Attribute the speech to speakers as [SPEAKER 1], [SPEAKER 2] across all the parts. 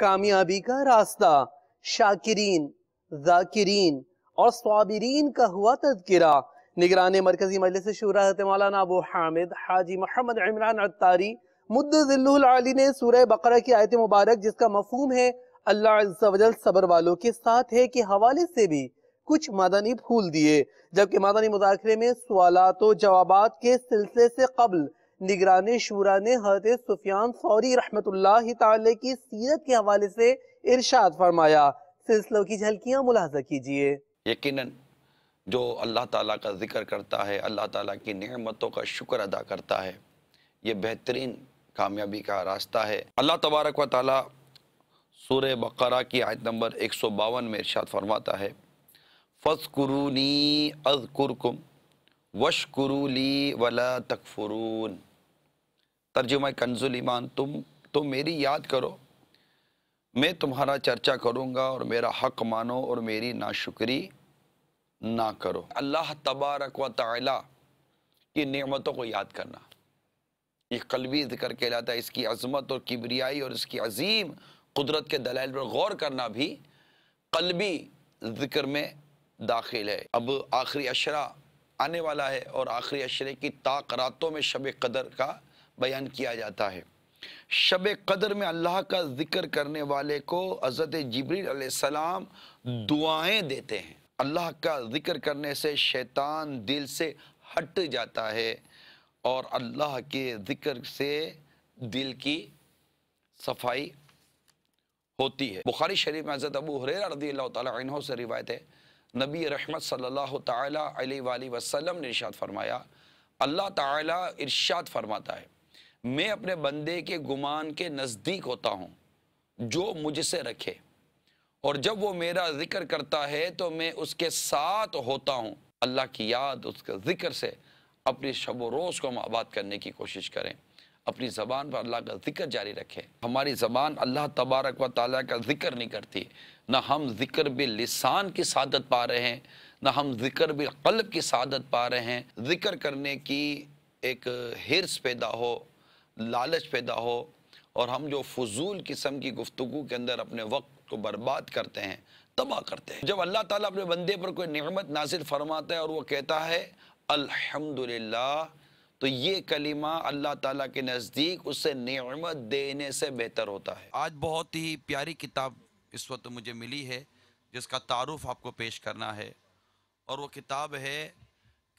[SPEAKER 1] कामयाबी का रास्ता शाकिरीन जाकिरीन और स्वाबिरीन का हुआ तذकिरा निगरान मरकजी मजलिस शूरा मौलाना अबू हामिद हाजी मोहम्मद इमरान अतारी मुद्दली ने सूरह बकरा की आयत मुबारक जिसका मफहूम है अल्लाह सबर वालों के साथ है के हवाले से भी कुछ मदानी फूल दिए जबकि मदानी मुजाकरे में सवालत जवाब के सिलसिले से कबल निगरान शूरा ने हजरत सुफियान सौरी रहमत की सीरत के हवाले से इरशाद फरमाया सिलसिलों की झलकियाँ मुलाजा कीजिए यकीन जो अल्लाह ताला का जिक्र करता है अल्लाह ताला की नेमतों का शुक्र अदा करता है ये बेहतरीन कामयाबी का रास्ता है अल्लाह तबारक व ताली सूर बकरा की आयत नंबर एक सौ बावन में इर्शाद फरमाता है फस अज कुरकुम वश वशकुरूली वला तकफुरून तर्जुमा कंजुल ईमान तुम तो मेरी याद करो मैं तुम्हारा चर्चा करूँगा और मेरा हक मानो और मेरी नाशुक्री ना करो अल्लाह तबारक व तला की नेमतों को याद करना ये कलवी जिक्र कहलाता है इसकी अजमत और किबरियाई और इसकी अजीम कुदरत के दलाइल पर गौर करना भी कलबी जिक्र में दाखिल है अब आखिरी अशरा आने वाला है और आखिरी अशरे की रातों में शब कदर का बयान किया जाता है शब कदर में अल्लाह का ज़िक्र करने वाले को हज़रत जबरीसम हम्म। दुआएँ देते हैं अल्लाह का ज़िक्र करने से शैतान दिल से हट जाता है और अल्लाह के ज़िक्र से दिल की सफाई होती है बुखारी शरीफ में हज़रत अबू हरे रदी अल्लाह से रिवायत है नबी रहमत सल्लल्लाहु सल्ला वसल्लम ने इर्शाद फरमाया अल्लाह ताला इर्शाद फरमाता है मैं अपने बंदे के गुमान के नज़दीक होता हूँ जो मुझसे रखे और जब वो मेरा जिक्र करता है तो मैं उसके साथ होता हूँ अल्लाह की याद उसके ज़िक्र से अपनी शब रोज़ को हम आबाद करने की कोशिश करें अपनी ज़बान पर अल्लाह का जिक्र जारी रखें हमारी ज़बान अल्लाह तबारक व ताली का जिक्र नहीं करती ना हम जिक्र भी लिसान की शादत पा रहे हैं ना हम जिक्र भी कल्ब की शादत पा रहे हैं जिक्र करने की एक हिरस पैदा हो लालच पैदा हो और हम जो फजूल किस्म की गुफ्तु के अंदर अपने वक्त को बर्बाद करते हैं तबाह करते हैं जब अल्लाह ताला अपने बंदे पर कोई नमत नासिल फरमाता है और वो कहता है अल्हम्दुलिल्लाह तो ये कलिमा अल्लाह ताला के नज़दीक उसे नमत देने से बेहतर होता है आज बहुत ही प्यारी किताब इस वक्त मुझे मिली है जिसका तारुफ आपको पेश करना है और वो किताब है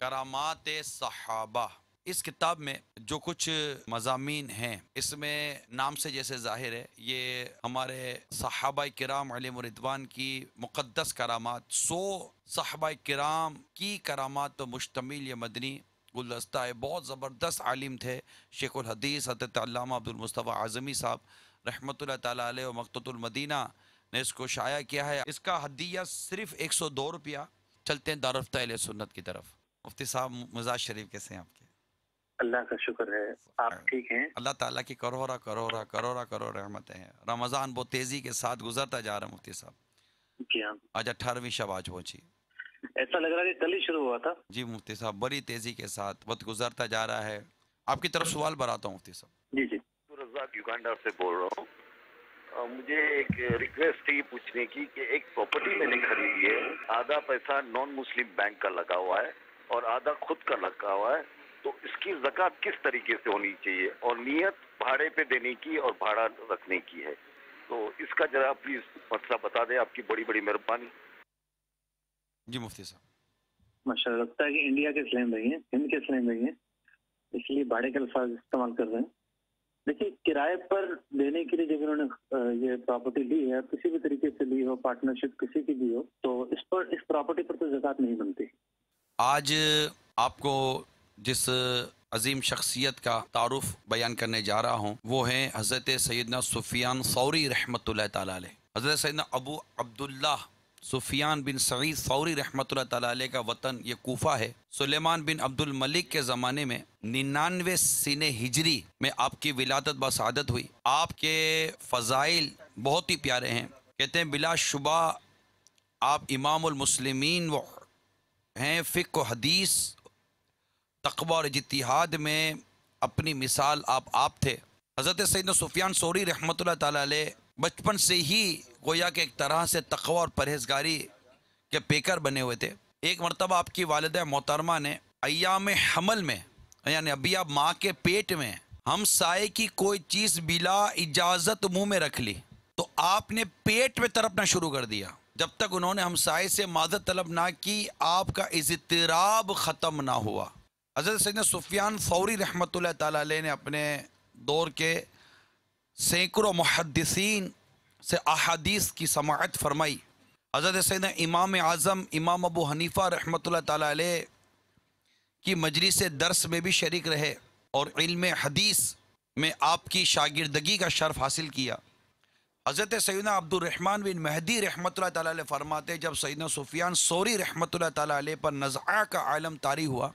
[SPEAKER 1] करामात सहाबा इस किताब में जो कुछ मजामी हैं इसमें नाम से जैसे जाहिर है ये हमारे साहबा कराम रिदवान की मुक़दस करामात सो साहबा कराम की करामात पर तो मुश्तमिल ये मदनी गुलदस्ता है बहुत ज़बरदस्त आलिम थे शेख हदीस हजरत अब्दुलमस्तफ़ा आज़मी साहब रहमत ताली ने इसको शाया किया है इसका हदिया सिर्फ एक सौ दो रुपया चलते हैं दारफ्ता सुन्नत की तरफ मुफ्ती साहब मजाज शरीफ कैसे हैं आपके अल्लाह का शुक्र है आप ठीक हैं अल्लाह ताला की करोरा करोरा करोरा करोड़ रहमतें हैं रमज़ान बहुत तेज़ी के साथ गुजरता जा रहा है मुफ्ती साहब जी हाँ आज अठारहवीं शब आज पहुँची ऐसा लग रहा है कल ही शुरू हुआ था जी मुफ्ती साहब बड़ी तेज़ी के साथ बहुत गुजरता जा रहा है आपकी तरफ सवाल बढ़ाता हूँ मुफ्ती साहब जी जी रजाक युगांडा से बोल रहा हूँ मुझे एक रिक्वेस्ट थी पूछने की कि एक प्रॉपर्टी मैंने खरीदी है आधा पैसा नॉन मुस्लिम बैंक का लगा हुआ है और आधा खुद का लगा हुआ है तो इसकी जक़ात किस तरीके से होनी चाहिए और नीयत भाड़े पे देने की और भाड़ा रखने की है तो इसका जरा प्लीज़ मसला बता दें आपकी बड़ी बड़ी मेहरबानी जी मुफ्ती साहब माशा लगता है कि इंडिया के स्लैम रही है हिंद के स्लैम रही हैं इसलिए भाड़े के अल्फाज इस्तेमाल कर रहे हैं देखिए किराए पर देने के लिए जब उन्होंने ये प्रॉपर्टी ली है किसी भी तरीके से ली हो पार्टनरशिप किसी की भी हो तो इस पर इस प्रॉपर्टी पर तो जक़ात नहीं बनती आज आपको जिस अजीम शख्सियत का तारफ़ बयान करने जा रहा हूँ वो है हज़रत सैदना सुफियान सौरी रहमत तजरत सैदना अबू अब्दुल्ला सुफियान बिन सईद सौरी रहमत का वतन ये कोफ़ा है सुलेमान बिन अब्दुल मलिक के ज़माने में निन्यानवे सिन हिजरी में आपकी विलादत बसादत हुई आपके फ़जाइल बहुत ही प्यारे हैं कहते हैं बिला शुबा आप इमामुलमसलिमिन हैं फ़िक हदीस तकबा और जितिहाद में अपनी मिसाल आप आप थे हज़रत सैद सुफियान सोरी रहमत ताली बचपन से ही गोया के एक तरह से तकबा और परहेजगारी के पेकर बने हुए थे एक मरतबा आपकी वालद मोहतरमा ने अयाम हमल में यानी अभी आप माँ के पेट में हम साय की कोई चीज़ बिला इजाज़त मुंह में रख ली तो आपने पेट में तरपना शुरू कर दिया जब तक उन्होंने हम साय से मादत तलब ना की आपका इजतराब ख़त्म ना हुआ हज़रत सैद सुफियान फ़ौरी रहमत ने अपने दौर के सैकड़ों महदसिन से अहादीस की समात फरमाई हज़रत सैद इमाम आज़म इमाम अबू हनीफ़ा रहमत की मजलिस दरस में भी शर्क रहे और इल्म हदीस में आपकी शागिरदगी का शर्फ हासिल किया हज़रत सैदा अब्दुलरहमान बिन महदी रहमत फरमाते जब सैद सुफियान सोरी रहमत पर नज़ा का आलम तारी हुआ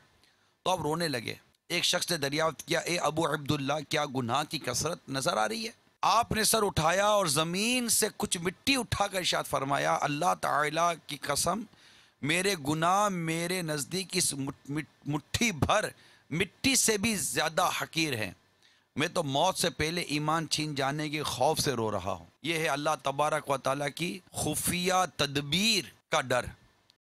[SPEAKER 1] तो अब रोने लगे एक शख्स ने दरियाफ्त किया ए अबू अब्दुल्ला क्या गुनाह की कसरत नजर आ रही है आपने सर उठाया और ज़मीन से कुछ मिट्टी उठाकर इशाद फरमाया अल्लाह ताला की कसम मेरे गुनाह मेरे नज़दीक इस मुट्ठी भर मिट्टी से भी ज़्यादा हकीर हैं मैं तो मौत से पहले ईमान छीन जाने के खौफ से रो रहा हूँ यह है अल्लाह तबारक व ताली की खुफिया तदबीर का डर